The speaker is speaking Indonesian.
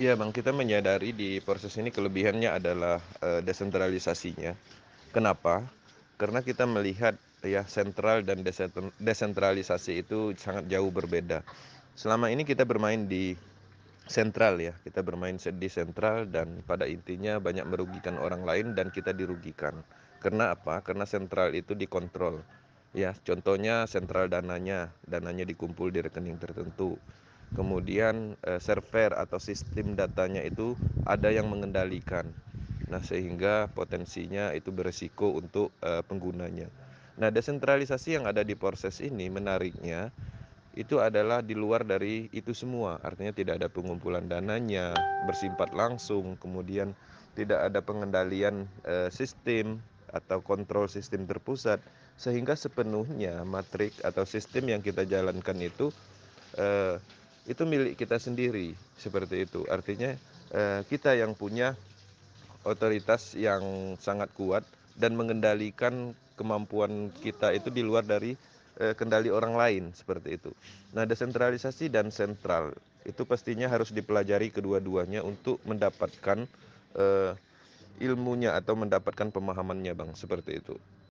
Iya Bang, kita menyadari di proses ini kelebihannya adalah eh, desentralisasinya. Kenapa? Karena kita melihat ya sentral dan desentralisasi itu sangat jauh berbeda. Selama ini kita bermain di sentral ya, kita bermain di sentral dan pada intinya banyak merugikan orang lain dan kita dirugikan. Karena apa? Karena sentral itu dikontrol. Ya, contohnya sentral dananya, dananya dikumpul di rekening tertentu kemudian eh, server atau sistem datanya itu ada yang mengendalikan. Nah, sehingga potensinya itu beresiko untuk eh, penggunanya. Nah, desentralisasi yang ada di proses ini menariknya itu adalah di luar dari itu semua. Artinya tidak ada pengumpulan dananya, bersifat langsung, kemudian tidak ada pengendalian eh, sistem atau kontrol sistem terpusat sehingga sepenuhnya matrik atau sistem yang kita jalankan itu itu milik kita sendiri seperti itu artinya eh, kita yang punya otoritas yang sangat kuat dan mengendalikan kemampuan kita itu di luar dari eh, kendali orang lain seperti itu nah desentralisasi dan sentral itu pastinya harus dipelajari kedua-duanya untuk mendapatkan eh, ilmunya atau mendapatkan pemahamannya bang seperti itu